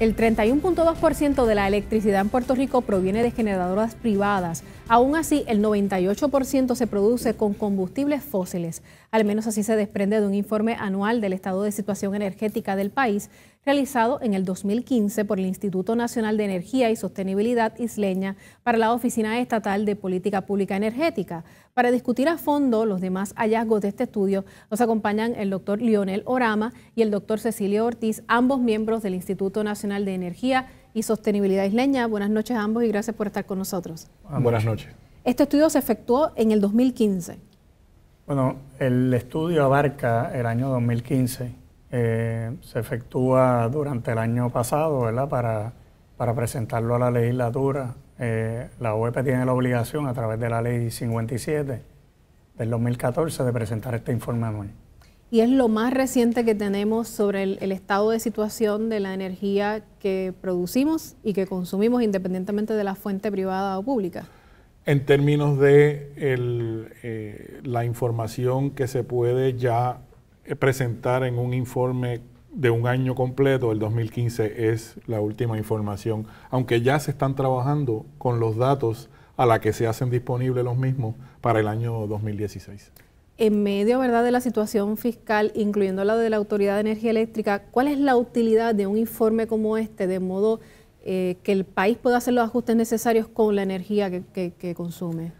El 31.2% de la electricidad en Puerto Rico proviene de generadoras privadas. Aún así, el 98% se produce con combustibles fósiles. Al menos así se desprende de un informe anual del estado de situación energética del país, realizado en el 2015 por el Instituto Nacional de Energía y Sostenibilidad Isleña para la Oficina Estatal de Política Pública Energética. Para discutir a fondo los demás hallazgos de este estudio, nos acompañan el doctor Lionel Orama y el doctor Cecilio Ortiz, ambos miembros del Instituto Nacional de Energía y Sostenibilidad Isleña. Buenas noches a ambos y gracias por estar con nosotros. Buenas noches. Este estudio se efectuó en el 2015. Bueno, el estudio abarca el año 2015 eh, se efectúa durante el año pasado, ¿verdad? Para, para presentarlo a la legislatura. Eh, la OEP tiene la obligación, a través de la ley 57 del 2014, de presentar este informe anual. Y es lo más reciente que tenemos sobre el, estado de situación de la energía que producimos y que consumimos independientemente de la fuente privada o pública. En términos de eh, la información que se puede ya eh, presentar en un informe de un año completo, el 2015 es la última información, aunque ya se están trabajando con los datos a la que se hacen disponibles los mismos para el año 2016. En medio ¿verdad? de la situación fiscal, incluyendo la de la Autoridad de Energía Eléctrica, ¿cuál es la utilidad de un informe como este, de modo eh, que el país pueda hacer los ajustes necesarios con la energía que, consume?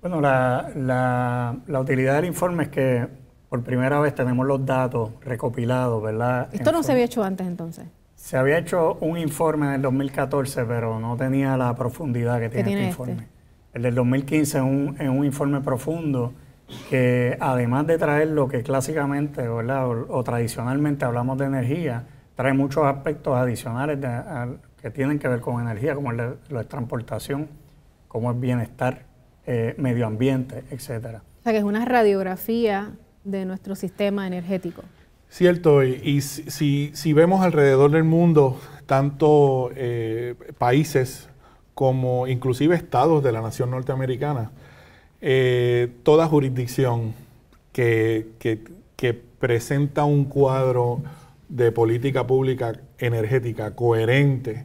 Bueno, la utilidad del informe es que por primera vez tenemos los datos recopilados, ¿verdad? Esto no se había hecho antes entonces. Se había hecho un informe en el 2014, pero no tenía la profundidad que este tiene, este informe. El del 2015 es un, informe profundo que además de traer lo que clásicamente ¿verdad? O, tradicionalmente hablamos de energía, trae muchos aspectos adicionales que tienen que ver con energía, como lo la transportación, como el bienestar, eh, medio ambiente, etcétera. O sea que es una radiografía de nuestro sistema energético. Cierto, y, si, vemos alrededor del mundo, tanto eh, países como inclusive estados de la nación norteamericana, eh, toda jurisdicción que, que, presenta un cuadro de política pública energética coherente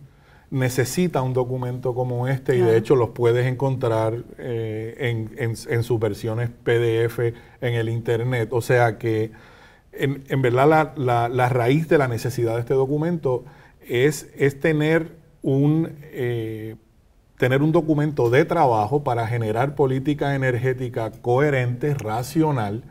necesita un documento como este y de hecho los puedes encontrar eh, en, sus versiones PDF en el Internet. O sea que en, verdad la, raíz de la necesidad de este documento es, tener, un, eh, tener un documento de trabajo para generar política energética coherente, racional,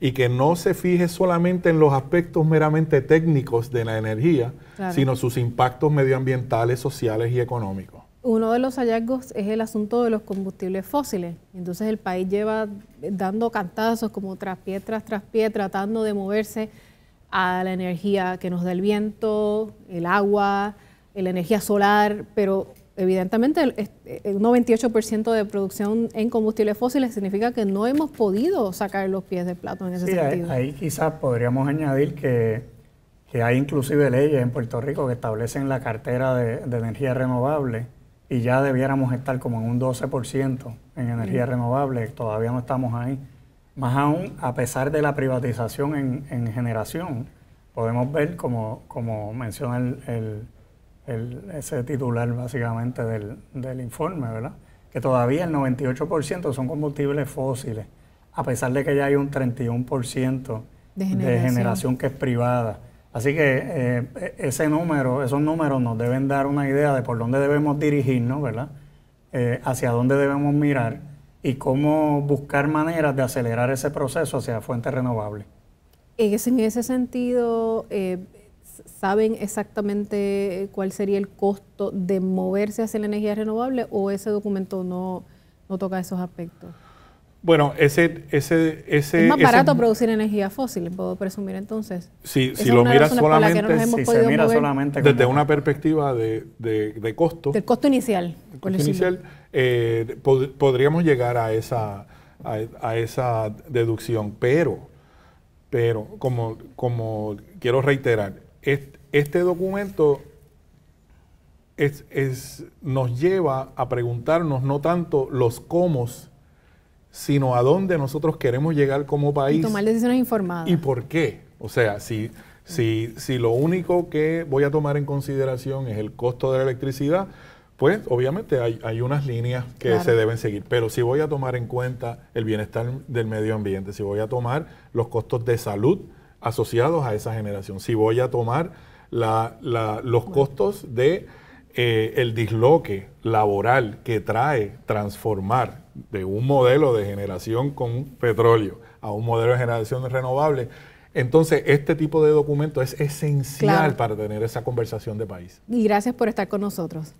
y que no se fije solamente en los aspectos meramente técnicos de la energía, sino sus impactos medioambientales, sociales y económicos. Uno de los hallazgos es el asunto de los combustibles fósiles. Entonces el país lleva dando cantazos como tras pie tras tras pie, tratando de moverse a la energía que nos da el viento, el agua, la energía solar, pero evidentemente el, 98% eh, de producción en combustibles fósiles significa que no hemos podido sacar los pies del plato en ese sentido. Ahí, ahí quizás podríamos añadir que, hay inclusive leyes en Puerto Rico que establecen la cartera de, energía renovable y ya debiéramos estar como en un 12% en energía mm. renovable, todavía no estamos ahí. Más aún, a pesar de la privatización en, generación, podemos ver, como, como menciona el ese titular básicamente del, informe, ¿verdad? Que todavía el 98% son combustibles fósiles, a pesar de que ya hay un 31% de generación. que es privada. Así que eh, ese número, esos números nos deben dar una idea de por dónde debemos dirigirnos, ¿verdad? Eh, hacia dónde debemos mirar y cómo buscar maneras de acelerar ese proceso hacia fuentes renovables. En ese, en ese sentido, eh, ¿saben exactamente eh, cuál sería el costo de moverse hacia la energía renovable o ese documento no, no toca esos aspectos? Bueno, ese, ese, ese... Es más barato producir energía fósil, puedo presumir entonces. Si, si lo miras solamente, si se mira solamente desde una perspectiva de, de, de, costo. Del costo inicial. Del costo inicial, eh, podríamos llegar a esa, a, esa deducción, pero, pero como, como quiero reiterar, este documento es, nos lleva a preguntarnos no tanto los cómo, sino a dónde nosotros queremos llegar como país. Y tomar decisiones informadas. ¿Y por qué? O sea, si, si, si lo único que voy a tomar en consideración es el costo de la electricidad, pues obviamente hay, unas líneas que se deben seguir, pero si voy a tomar en cuenta el bienestar del medio ambiente, si voy a tomar los costos de salud asociados a esa generación. Si voy a tomar los costos de eh, el disloque laboral que trae transformar de un modelo de generación con petróleo a un modelo de generación renovable, entonces, este tipo de documento es esencial para tener esa conversación de país. Y gracias por estar con nosotros.